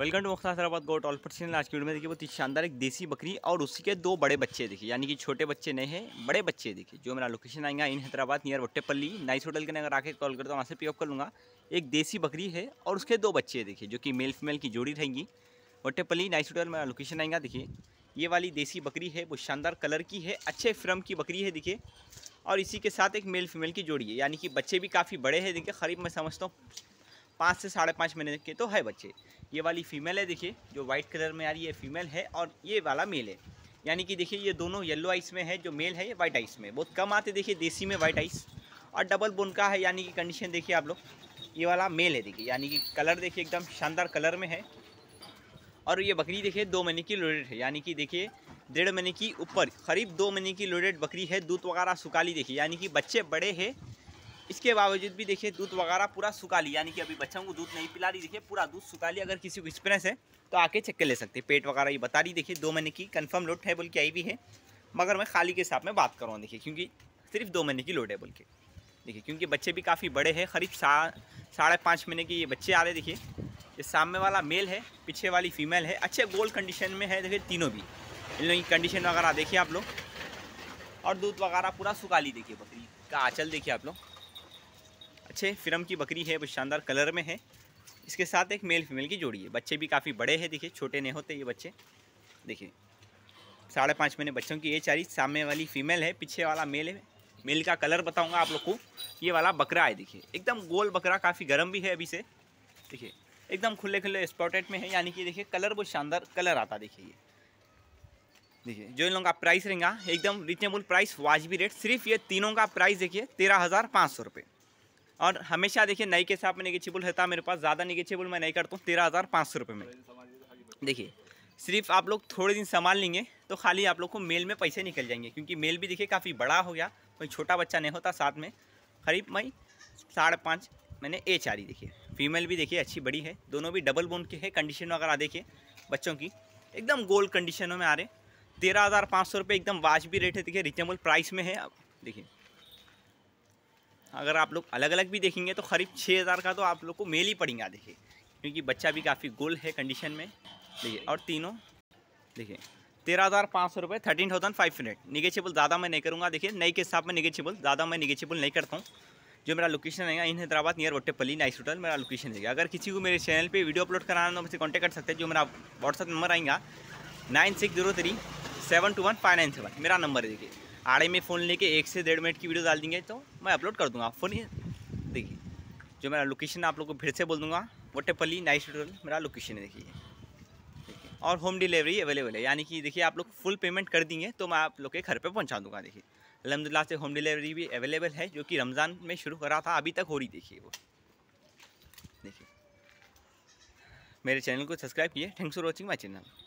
welcome to Mukhtar Hyderabad goat all person आज की video में देखिए बहुत ही शानदार एक देसी बकरी और उसी के दो बड़े बच्चे देखिए यानी कि छोटे बच्चे नहीं हैं बड़े बच्चे देखिए जो मेरा लोकेशन आएगा in Hyderabad near Vattepalli nice hotel के अगर आके कॉल करता हूँ वहाँ से पिकअप कर लूँगा एक देसी बकरी है और उसके दो बच्चे देखिए जो कि मेल फीमेल की जोड़ी रहेंगी वट्टेपल्ली नाइस होटल मेरा लोकेशन आएगा देखिए ये वाली देसी बकरी है वो शानदार कलर की है अच्छे फ्रम की बकरी है देखिए और इसी के साथ एक मेल फीमेल की जोड़ी है यानी कि बच्चे भी काफ़ी बड़े हैं देखिए करीब मैं समझता हूँ पाँच से साढ़े पाँच महीने के तो है बच्चे ये वाली फीमेल है देखिए जो वाइट कलर में आ रही है फीमेल है और ये वाला मेल है यानी कि देखिए ये दोनों येलो आइस में है जो मेल है ये वाइट आइस में बहुत कम आते देखिए देसी में वाइट आइस और डबल बोन का है यानी कि कंडीशन देखिए आप लोग ये वाला मेल है देखिए यानी कि कलर देखिए एकदम शानदार कलर में है और ये बकरी देखिए दो महीने की लोडेड है यानी कि देखिए डेढ़ महीने की ऊपर करीब दो महीने की लोडेड बकरी है दूध वगैरह सुखाली देखिए यानी कि बच्चे बड़े हैं इसके बावजूद भी देखिए दूध वगैरह पूरा सुखा ली यानी कि अभी बच्चों को दूध नहीं पिला रही देखिए पूरा दूध सुखा लिया अगर किसी को एक्सपीरियंस है तो आके चेक कर ले सकते पेट वगैरह ये बता रही देखिए दो महीने की कन्फर्म लोड है बोल के आई भी है मगर मैं खाली के हिसाब में बात कर रहा हूँ देखिए क्योंकि सिर्फ दो महीने की लोड है बोल के देखिए क्योंकि बच्चे भी काफ़ी बड़े हैं करीब सा साढ़े पाँच महीने के ये बच्चे आ रहे देखिए ये सामने वाला मेल है पीछे वाली फीमेल है अच्छे गोल्ड कंडीशन में है देखिए तीनों भी इन लोगों की कंडीशन वगैरह देखिए आप लोग और दूध वगैरह पूरा सुखा ली देखिए बकरी का आँचल देखिए आप लोग अच्छे फिरम की बकरी है वो शानदार कलर में है इसके साथ एक मेल फीमेल की जोड़ी है बच्चे भी काफ़ी बड़े हैं देखिए छोटे नहीं होते ये बच्चे देखिए साढ़े पाँच महीने बच्चों की ये चारी सामने वाली फीमेल है पीछे वाला मेल है मेल का कलर बताऊंगा आप लोग को ये वाला बकरा है देखिए एकदम गोल बकरा काफ़ी गर्म भी है अभी से देखिए एकदम खुले खुले स्पॉटेड में है यानी कि देखिए कलर बहुत शानदार कलर आता देखिए ये देखिए जो इन लोगों का प्राइस रहेगा एकदम रिजनेबल प्राइस वाजबी रेट सिर्फ ये तीनों का प्राइस देखिए तेरह हज़ार पाँच सौ रुपये और हमेशा देखिए नई के साथ में निगेचिबल रहता है मेरे पास ज़्यादा निगेचिबल मैं नहीं करता हूँ तेरह हज़ार पाँच सौ रुपये में देखिए सिर्फ आप लोग थोड़े दिन संभाल लेंगे तो खाली आप लोग को मेल में पैसे निकल जाएंगे क्योंकि मेल भी देखिए काफ़ी बड़ा हो गया कोई छोटा बच्चा नहीं होता साथ में करीब मई साढ़े पाँच मैंने ए चारी देखी फीमेल भी देखिए अच्छी बड़ी है दोनों भी डबल बोन के हैं कंडीशन वगैरह देखिए बच्चों की एकदम गोल्ड कंडीशनों में आ रहे तेरह हज़ार पाँच सौ रुपये एकदम वाजबी रेट है देखिए रिजनेबल प्राइस में है अब देखिए अगर आप लोग अलग अलग भी देखेंगे तो करीब छः हज़ार का तो आप लोग को मेल ही पड़ेगा देखिए क्योंकि बच्चा भी काफ़ी गोल है कंडीशन में देखिए और तीनों देखिए तेरह हज़ार पाँच सौ रुपये thirteen thousand five hundred negotiable ज़्यादा मैं नहीं करूँगा देखिए नई के हिसाब में निगेचेबल ज़्यादा मैं निगेचेबल नहीं करता हूँ जो मेरा लोकेशन रहेगा in Hyderabad near Vattepalli nice hotel मेरा लोकेशन रहेगा अगर किसी को मेरे चैनल पर वीडियो अपलोड कराना तो मुझसे कॉन्टैक्ट कर सकते हैं जो मेरा व्हाट्सअप नंबर आएगा nine six zero three seven two one five nine seven मेरा नंबर है देखिए आड़े में फ़ोन लेके एक से डेढ़ मिनट की वीडियो डाल देंगे तो मैं अपलोड कर दूँगा फ़ोन देखिए जो मेरा लोकेशन आप लोग को फिर से बोल दूँगा वोटेपल्ली नाइस होटल मेरा लोकेशन है देखिए और होम डिलीवरी अवेलेबल है यानी कि देखिए आप लोग फुल पेमेंट कर देंगे तो मैं आप लोग के घर पर पहुँचा दूँगा देखिए अलहमदिल्ला से होम डिलीवरी भी अवेलेबल है जो कि रमज़ान में शुरू करा था अभी तक हो रही देखिए वो देखिए मेरे चैनल को सब्सक्राइब किए thanks for watching my channel